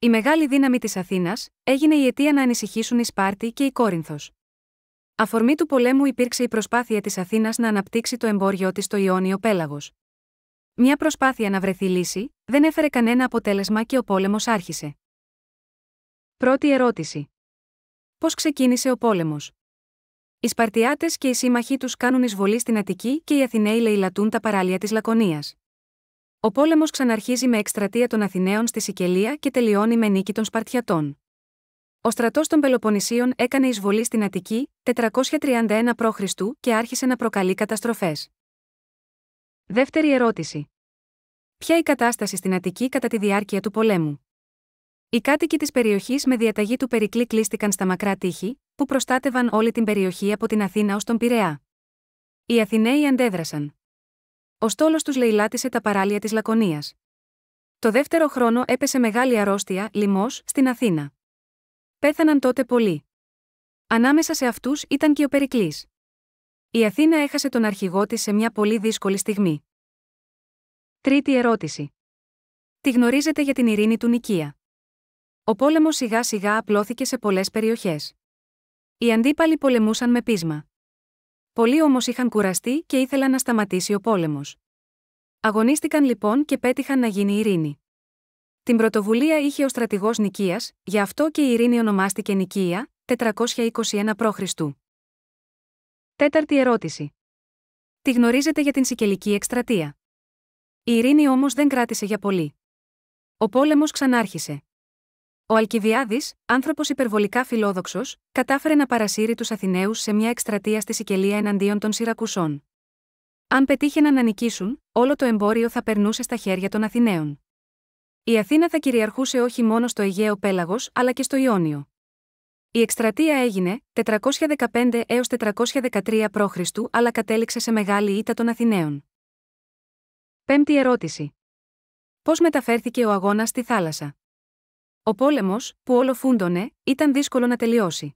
Η μεγάλη δύναμη της Αθήνας έγινε η αιτία να ανησυχήσουν η Σπάρτη και η Κόρινθος. Αφορμή του πολέμου υπήρξε η προσπάθεια της Αθήνας να αναπτύξει το εμπόριό της στο Ιόνιο Πέλαγος. Μια προσπάθεια να βρεθεί λύση δεν έφερε κανένα αποτέλεσμα και ο πόλεμος άρχισε. Πρώτη ερώτηση. Πώς ξεκίνησε ο πόλεμος. Οι Σπαρτιάτες και οι σύμμαχοί τους κάνουν εισβολή στην Αττική και οι Αθηναίοι λαιλατούν τα παράλια της Λακωνίας. Ο πόλεμος ξαναρχίζει με εκστρατεία των Αθηναίων στη Σικελία και τελειώνει με νίκη των Σπαρτιατών. Ο στρατός των Πελοποννησίων έκανε εισβολή στην Αττική, 431 π.Χ. και άρχισε να προκαλεί καταστροφές. Δεύτερη ερώτηση. Ποια η κατάσταση στην Αττική κατά τη διάρκεια του πολέμου. Οι κάτοικοι της περιοχής με διαταγή του Περικλή κλείστηκαν στα μακρά τείχη, που προστάτευαν όλη την περιοχή από την Αθήνα ως τον Πειραιά. Οι Αθηναίοι αντέδρασαν ο στόλος τους λαιλάτισε τα παράλια της Λακωνίας. Το δεύτερο χρόνο έπεσε μεγάλη αρρώστια, λοιμός, στην Αθήνα. Πέθαναν τότε πολλοί. Ανάμεσα σε αυτούς ήταν και ο Περικλής. Η Αθήνα έχασε τον αρχηγό της σε μια πολύ δύσκολη στιγμή. Τρίτη ερώτηση. Τη γνωρίζετε για την ειρήνη του Νικία. Ο πόλεμος σιγά σιγά απλώθηκε σε πολλές περιοχές. Οι αντίπαλοι πολεμούσαν με πείσμα. Πολλοί όμως είχαν κουραστεί και ήθελαν να σταματήσει ο πόλεμος. Αγωνίστηκαν λοιπόν και πέτυχαν να γίνει ειρήνη. Την πρωτοβουλία είχε ο στρατηγός Νικίας, γι' αυτό και η ειρήνη ονομάστηκε Νικία, 421 π.Χ. Τέταρτη ερώτηση. Τη γνωρίζετε για την Σικελική Εκστρατεία. Η ειρήνη όμως δεν κράτησε για πολύ. Ο πόλεμος ξανάρχισε. Ο Αλκιβιάδης, άνθρωπος υπερβολικά φιλόδοξος, κατάφερε να παρασύρει τους Αθηναίους σε μια εκστρατεία στη Σικελία εναντίον των Σιρακουσών. Αν πετύχαιναν να νικήσουν, όλο το εμπόριο θα περνούσε στα χέρια των Αθηναίων. Η Αθήνα θα κυριαρχούσε όχι μόνο στο Αιγαίο Πέλαγος αλλά και στο Ιόνιο. Η εκστρατεία έγινε 415 έως 413 π.Χ. αλλά κατέληξε σε μεγάλη ήττα των Αθηναίων. Πέμπτη ερώτηση. Πώς μεταφέρθηκε ο αγώνας στη θάλασσα. Ο πόλεμος, που όλο ήταν δύσκολο να τελειώσει.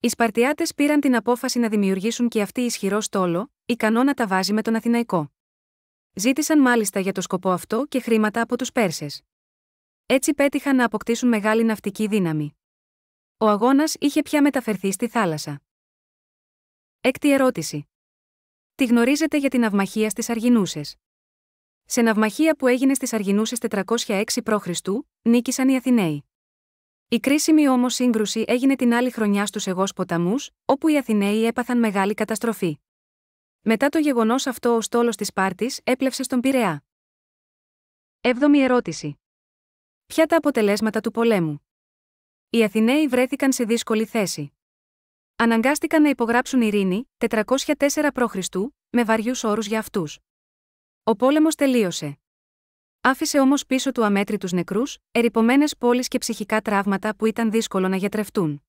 Οι Σπαρτιάτες πήραν την απόφαση να δημιουργήσουν και αυτοί ισχυρό στόλο, ικανό να τα βάζει με τον Αθηναϊκό. Ζήτησαν μάλιστα για το σκοπό αυτό και χρήματα από τους Πέρσες. Έτσι πέτυχαν να αποκτήσουν μεγάλη ναυτική δύναμη. Ο αγώνας είχε πια μεταφερθεί στη θάλασσα. Έκτη ερώτηση. Τη γνωρίζετε για την αυμαχία στις Αργινούσες. Σε ναυμαχία που έγινε στις Αργινούσες 406 π.Χ., νίκησαν οι Αθηναίοι. Η κρίσιμη όμως σύγκρουση έγινε την άλλη χρονιά στους Εγώ ποταμούς, όπου οι Αθηναίοι έπαθαν μεγάλη καταστροφή. Μετά το γεγονός αυτό, ο στόλος της Πάρτη έπλευσε στον πειραια Εβδομη ερώτηση. Ποια τα αποτελέσματα του πολέμου. Οι Αθηναίοι βρέθηκαν σε δύσκολη θέση. Αναγκάστηκαν να υπογράψουν ειρήνη, 404 π.Χ., με βαριούς όρους για αυτούς. Ο πόλεμος τελείωσε. Άφησε όμως πίσω του αμέτρητους νεκρούς, ερυπωμένε πόλεις και ψυχικά τραύματα που ήταν δύσκολο να γιατρευτούν.